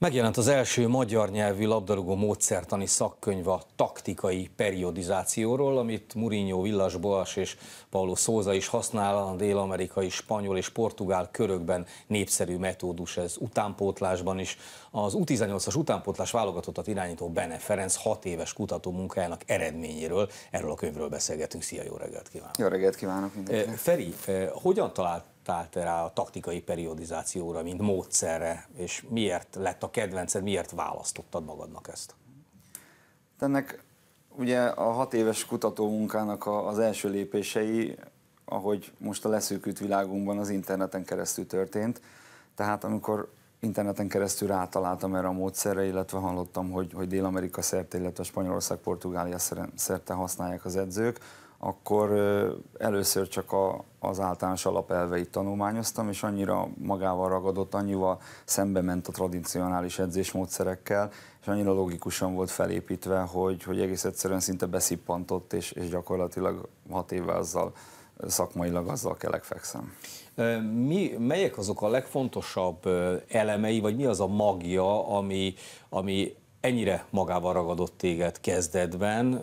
Megjelent az első magyar nyelvű labdarúgó módszertani szakkönyv a taktikai periodizációról, amit Mourinho, Villas Boas és Paulo Szóza is használ a dél-amerikai, spanyol és portugál körökben népszerű metódus ez utánpótlásban is. Az U18-as utánpótlás válogatottat irányító Bene Ferenc hat éves kutató munkájának eredményéről, erről a könyvről beszélgetünk. Szia, jó reggelt kívánok! Jó reggelt kívánok mindenkinek! Feri, hogyan talált tált rá a taktikai periodizációra, mint módszerre, és miért lett a kedvenced, miért választottad magadnak ezt? Hát ennek ugye a hat éves kutatómunkának az első lépései, ahogy most a leszűkült világunkban az interneten keresztül történt, tehát amikor interneten keresztül rátaláltam erre a módszerre, illetve hallottam, hogy, hogy Dél-Amerika szerte, illetve Spanyolország, Portugália szerte használják az edzők, akkor először csak a, az általános alapelveit tanulmányoztam, és annyira magával ragadott, annyival szembe ment a tradicionális edzésmódszerekkel, és annyira logikusan volt felépítve, hogy, hogy egész egyszerűen szinte beszippantott, és, és gyakorlatilag hat éve azzal szakmailag azzal kelek fekszem. Mi, melyek azok a legfontosabb elemei, vagy mi az a magja, ami, ami ennyire magával ragadott téged kezdetben,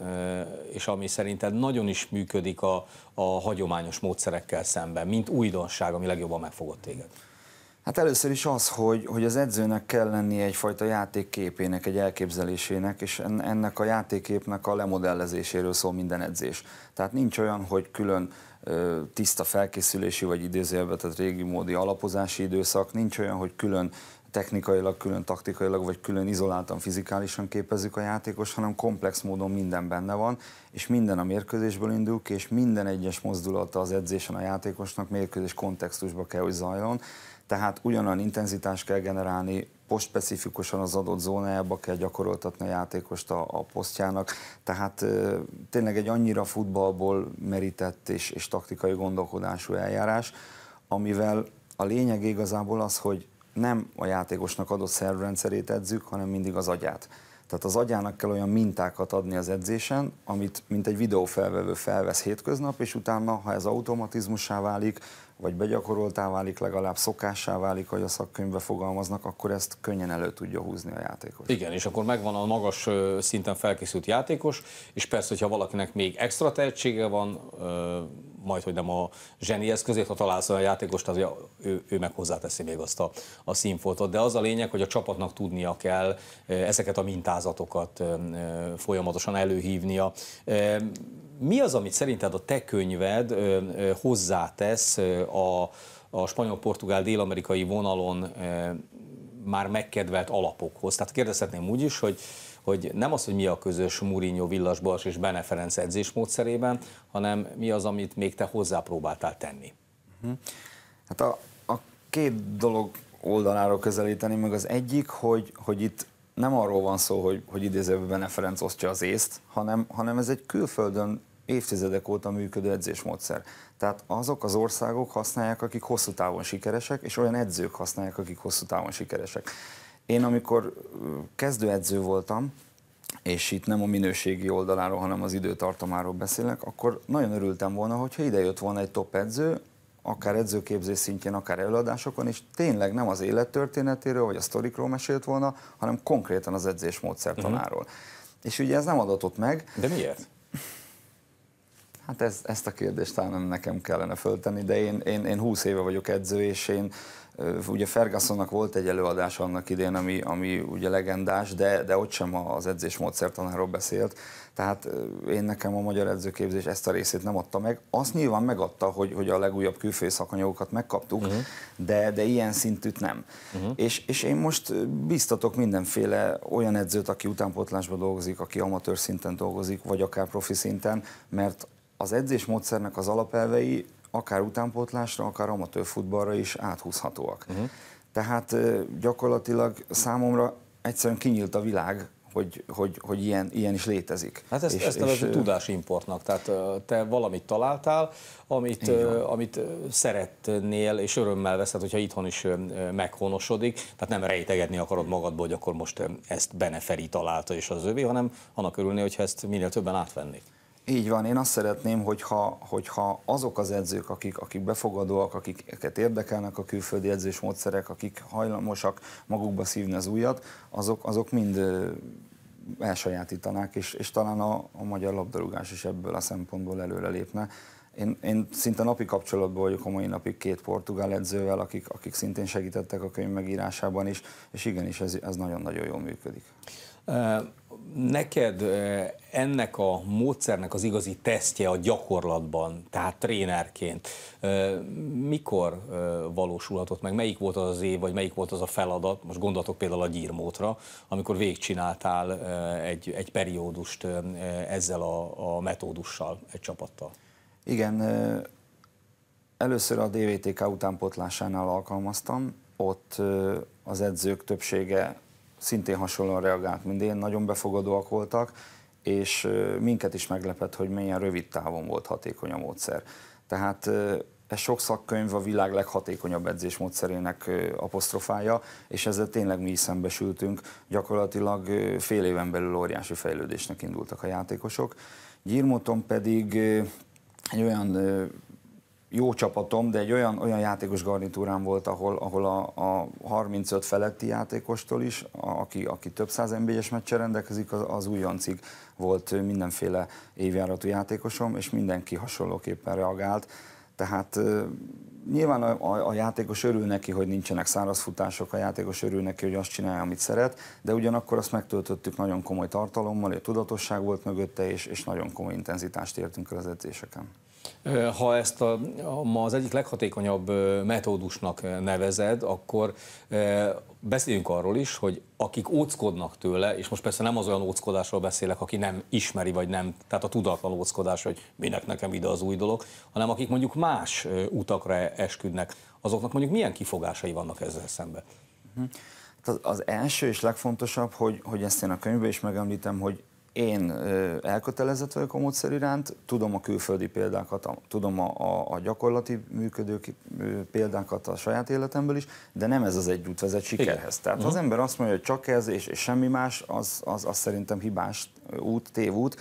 és ami szerinted nagyon is működik a, a hagyományos módszerekkel szemben, mint újdonság, ami legjobban megfogott téged? Hát először is az, hogy, hogy az edzőnek kell lennie egyfajta játékképének, egy elképzelésének, és ennek a játékképnek a lemodellezéséről szól minden edzés. Tehát nincs olyan, hogy külön tiszta felkészülési vagy idézőjelvetett régi módi alapozási időszak, nincs olyan, hogy külön technikailag, külön taktikailag, vagy külön izoláltan fizikálisan képezzük a játékos, hanem komplex módon minden benne van, és minden a mérkőzésből indul ki, és minden egyes mozdulata az edzésen a játékosnak mérkőzés kontextusba kell, hogy zajlon. Tehát ugyanolyan intenzitást kell generálni, postspecifikusan az adott zónájába kell gyakoroltatni a játékost a, a posztjának, tehát e, tényleg egy annyira futballból merített és, és taktikai gondolkodású eljárás, amivel a lényeg igazából az, hogy nem a játékosnak adott szervrendszerét edzük, hanem mindig az agyát. Tehát az agyának kell olyan mintákat adni az edzésen, amit mint egy videófelvevő felvesz hétköznap, és utána, ha ez automatizmussá válik, vagy begyakoroltá válik, legalább szokássá válik, hogy a szakkönyvbe fogalmaznak, akkor ezt könnyen elő tudja húzni a játékos. Igen, és akkor megvan a magas szinten felkészült játékos, és persze, hogyha valakinek még extra tehetsége van, majd, hogy nem a zseni eszközét, ha találsz olyan játékost, az ő, ő meg hozzáteszi még azt a, a színfoltot. De az a lényeg, hogy a csapatnak tudnia kell ezeket a mintázatokat folyamatosan előhívnia. Mi az, amit szerinted a te könyved hozzátesz a, a spanyol-portugál-dél-amerikai vonalon már megkedvelt alapokhoz. Tehát kérdezhetném úgy is, hogy hogy nem az, hogy mi a közös Mourinho, Villas, Bals és Bene Ferenc edzésmódszerében, hanem mi az, amit még te hozzápróbáltál tenni. Mhm. Hát a, a két dolog oldaláról közelíteni, meg az egyik, hogy, hogy itt nem arról van szó, hogy, hogy idézőben Bene Ferenc osztja az észt, hanem, hanem ez egy külföldön évtizedek óta működő edzésmódszer. Tehát azok az országok használják, akik hosszú távon sikeresek, és olyan edzők használják, akik hosszú távon sikeresek. Én amikor kezdőedző voltam, és itt nem a minőségi oldaláról, hanem az időtartamáról beszélek, akkor nagyon örültem volna, hogyha ide jött volna egy top edző, akár edzőképzés szintjén, akár előadásokon, és tényleg nem az élettörténetéről vagy a sztorikról mesélt volna, hanem konkrétan az edzésmódszertanáról. Mhm. Uh-huh. És ugye ez nem adatott meg. De miért? Hát ez, ezt a kérdést talán nekem kellene föltenni, de én, én, én 20 éve vagyok edző, és én Ugye Fergusonnak volt egy előadás annak idén, ami, ami ugye legendás, de, de ott sem az edzés módszertanáról beszélt. Tehát én nekem a magyar edzőképzés ezt a részét nem adta meg. Azt nyilván megadta, hogy, hogy a legújabb külföldi szakanyagokat megkaptuk, uh-huh. de, de ilyen szintűt nem. Uh-huh. És, és én most biztatok mindenféle olyan edzőt, aki utánpótlásban dolgozik, aki amatőr szinten dolgozik, vagy akár profi szinten, mert az edzésmódszernek az alapelvei akár utánpótlásra, akár amatőr futballra is áthúzhatóak. Uh-huh. Tehát gyakorlatilag számomra egyszerűen kinyílt a világ, hogy, hogy, hogy ilyen, ilyen is létezik. Hát ezt, és, ezt nevezzük tudásimportnak, tehát te valamit találtál, amit, amit szeretnél, és örömmel veszed, hogyha itthon is meghonosodik, tehát nem rejtegedni akarod magadból, hogy akkor most ezt Beneferi találta és az övé, hanem annak örülni, hogyha ezt minél többen átvennék. Így van, én azt szeretném, hogyha, hogyha azok az edzők, akik, akik befogadóak, akiket érdekelnek a külföldi edzésmódszerek, akik hajlamosak magukba szívni az újat, azok, azok mind elsajátítanák, és, és talán a, a magyar labdarúgás is ebből a szempontból előre lépne Én, én szinte napi kapcsolatban vagyok a mai napig két portugál edzővel, akik, akik szintén segítettek a könyv megírásában is, és igenis ez, ez nagyon-nagyon jól működik. Uh neked eh, ennek a módszernek az igazi tesztje a gyakorlatban, tehát trénerként, eh, mikor eh, valósulhatott meg, melyik volt az az év, vagy melyik volt az a feladat, most gondoltok például a gyírmótra, amikor végigcsináltál egy, egy periódust ezzel a, a metódussal, egy csapattal? Igen, először a DVTK utánpotlásánál alkalmaztam, ott az edzők többsége szintén hasonlóan reagált, mint én, nagyon befogadóak voltak, és minket is meglepett, hogy milyen rövid távon volt hatékony a módszer. Tehát ez sok szakkönyv a világ leghatékonyabb edzésmódszerének apostrofája, és ezzel tényleg mi is szembesültünk. Gyakorlatilag fél éven belül óriási fejlődésnek indultak a játékosok. Gyirmoton pedig egy olyan jó csapatom, de egy olyan, olyan játékos garnitúrám volt, ahol, ahol a, a 35 feletti játékostól is, aki, aki több száz nba es meccsen rendelkezik, az, az újoncig volt mindenféle évjáratú játékosom, és mindenki hasonlóképpen reagált. Tehát nyilván a, a, a játékos örül neki, hogy nincsenek szárazfutások, a játékos örül neki, hogy azt csinálja, amit szeret, de ugyanakkor azt megtöltöttük nagyon komoly tartalommal, egy tudatosság volt mögötte, és, és nagyon komoly intenzitást értünk el az edzéseken. Ha ezt a, ma az egyik leghatékonyabb metódusnak nevezed, akkor beszéljünk arról is, hogy akik óckodnak tőle, és most persze nem az olyan óckodásról beszélek, aki nem ismeri, vagy nem, tehát a tudatlan óckodás, hogy minek nekem ide az új dolog, hanem akik mondjuk más utakra esküdnek, azoknak mondjuk milyen kifogásai vannak ezzel szemben? Mhm. Az első és legfontosabb, hogy, hogy ezt én a könyvben is megemlítem, hogy én elkötelezett vagyok a módszer iránt, tudom a külföldi példákat, tudom a, a, a gyakorlati működő példákat a saját életemből is, de nem ez az egy út vezet sikerhez. Tehát uh-huh. az mhm. ember azt mondja, hogy csak ez és, és semmi más, az, az, az szerintem hibás út, tévút.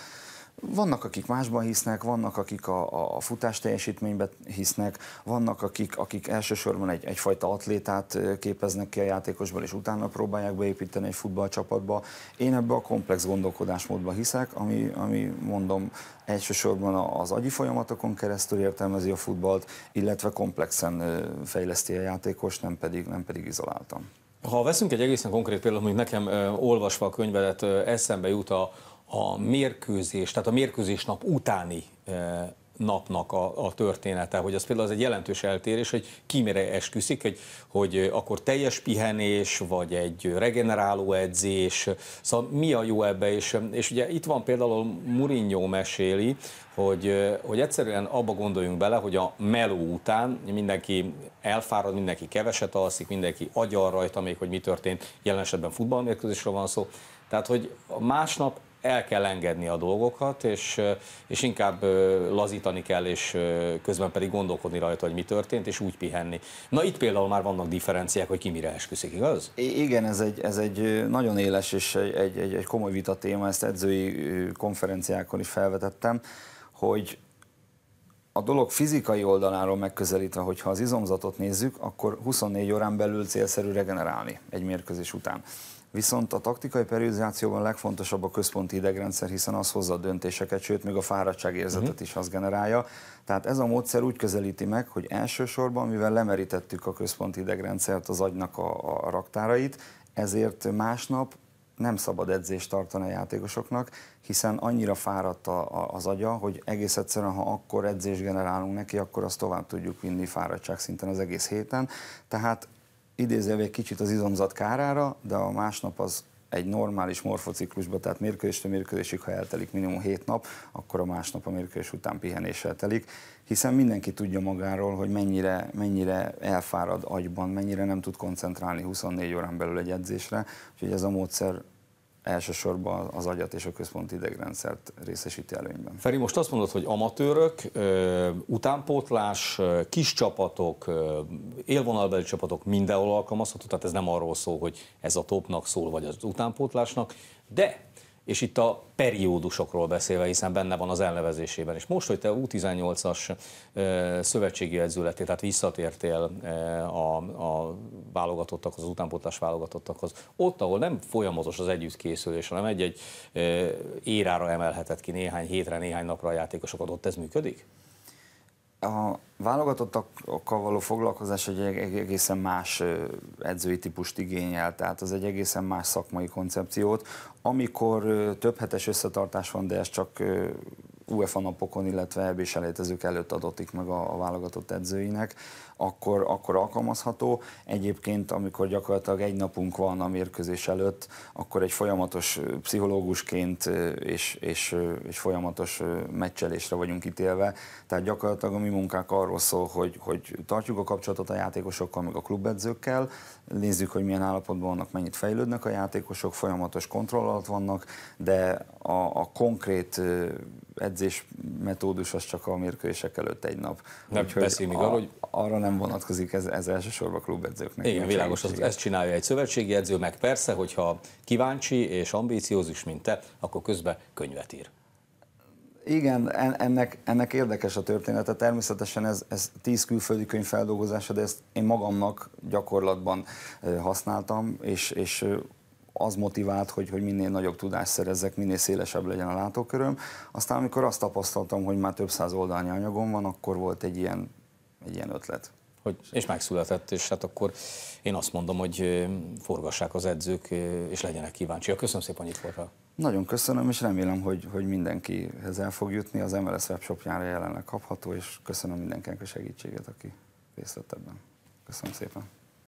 Vannak, akik másban hisznek, vannak, akik a, a futás teljesítményben hisznek, vannak, akik, akik elsősorban egy, egyfajta atlétát képeznek ki a játékosból, és utána próbálják beépíteni egy futballcsapatba. Én ebbe a komplex gondolkodásmódba hiszek, ami, ami mondom, elsősorban az agyi folyamatokon keresztül értelmezi a futballt, illetve komplexen fejleszti a játékos, nem pedig, nem pedig izoláltan. Ha veszünk egy egészen konkrét példát, mondjuk nekem olvasva a könyvedet eszembe jut a, a mérkőzés, tehát a mérkőzés nap utáni e, napnak a, a története, hogy az például az egy jelentős eltérés, hogy ki mire esküszik, hogy, hogy akkor teljes pihenés, vagy egy regeneráló edzés, szóval mi a jó ebbe, és, és ugye itt van például Mourinho meséli, hogy, e, hogy egyszerűen abba gondoljunk bele, hogy a meló után mindenki elfárad, mindenki keveset alszik, mindenki agyal rajta még, hogy mi történt, jelen esetben futballmérkőzésről van szó, tehát, hogy másnap el kell engedni a dolgokat, és, és inkább lazítani kell, és közben pedig gondolkodni rajta, hogy mi történt, és úgy pihenni. Na itt például már vannak differenciák, hogy ki mire esküszik, igaz? igen, ez egy, ez egy nagyon éles és egy, egy, egy, egy komoly vita téma, ezt edzői konferenciákon is felvetettem, hogy a dolog fizikai oldaláról megközelítve, hogyha az izomzatot nézzük, akkor 24 órán belül célszerű regenerálni egy mérkőzés után. Viszont a taktikai periodizációban legfontosabb a központi idegrendszer, hiszen az hozza a döntéseket, sőt, még a fáradtságérzetet uh-huh. Mhm. is az generálja. Tehát ez a módszer úgy közelíti meg, hogy elsősorban, mivel lemerítettük a központi idegrendszert, az agynak a, a raktárait, ezért másnap nem szabad edzést tartani a játékosoknak, hiszen annyira fáradt a, a, az agya, hogy egész egyszerűen, ha akkor edzést generálunk neki, akkor azt tovább tudjuk vinni fáradtság szinten az egész héten. Tehát idézem egy kicsit az izomzat kárára, de a másnap az egy normális morfociklusban tehát mérkőzéstől mérkőzésig, ha eltelik minimum 7 nap, akkor a másnap a mérkőzés után pihenéssel telik, hiszen mindenki tudja magáról, hogy mennyire, mennyire elfárad agyban, mennyire nem tud koncentrálni 24 órán belül egy edzésre, úgyhogy ez a módszer elsősorban az agyat és a központi idegrendszert részesíti előnyben. Feri, most azt mondod, hogy amatőrök, utánpótlás, kis csapatok, élvonalbeli csapatok mindenhol alkalmazható, tehát ez nem arról szól, hogy ez a topnak szól, vagy az utánpótlásnak, de és itt a periódusokról beszélve, hiszen benne van az elnevezésében. És most, hogy te U18-as szövetségi edzőletél, tehát visszatértél a, a válogatottakhoz, az utánpótlás válogatottakhoz, ott, ahol nem folyamatos az együttkészülés, hanem egy-egy érára emelhetett ki néhány hétre, néhány napra a játékosokat, ott ez működik? a válogatottakkal való foglalkozás egy e-, e-, egészen más edzői típust igényel, tehát az egy egészen más szakmai koncepciót. Amikor több hetes összetartás van, de ez csak UEFA napokon, illetve eb selejtezők előtt adottik meg a, a válogatott edzőinek, akkor, akkor alkalmazható. Egyébként, amikor gyakorlatilag egy napunk van a mérkőzés előtt, akkor egy folyamatos pszichológusként és, és, és folyamatos meccselésre vagyunk ítélve. Tehát gyakorlatilag a mi munkák arról szól, hogy, hogy tartjuk a kapcsolatot a játékosokkal, meg a klubedzőkkel, nézzük, hogy milyen állapotban vannak, mennyit fejlődnek a játékosok, folyamatos kontroll alatt vannak, de a, a konkrét edzés metódus az csak a mérkőzések előtt egy nap. Nem Úgyhogy még arról, hogy... Arra nem vonatkozik ez, ez elsősorban klubedzőknek. Igen, világos, az, ezt csinálja egy szövetségi edző, meg persze, hogyha kíváncsi és ambíciózus, mint te, akkor közben könyvet ír. Igen, ennek, ennek érdekes a története. Természetesen ez, ez tíz külföldi könyv feldolgozása, de ezt én magamnak gyakorlatban használtam, és, és az motivált, hogy, hogy minél nagyobb tudást szerezzek, minél szélesebb legyen a látóköröm. Aztán amikor azt tapasztaltam, hogy már több száz oldalnyi anyagom van, akkor volt egy ilyen, egy ilyen ötlet. Hogy, és megszületett, és hát akkor én azt mondom, hogy forgassák az edzők, és legyenek kíváncsiak. Köszönöm szépen, hogy itt voltál. Nagyon köszönöm, és remélem, hogy, hogy mindenkihez el fog jutni. Az MLS webshopjára jelenleg kapható, és köszönöm mindenkinek a segítséget, aki részt vett ebben. Köszönöm szépen.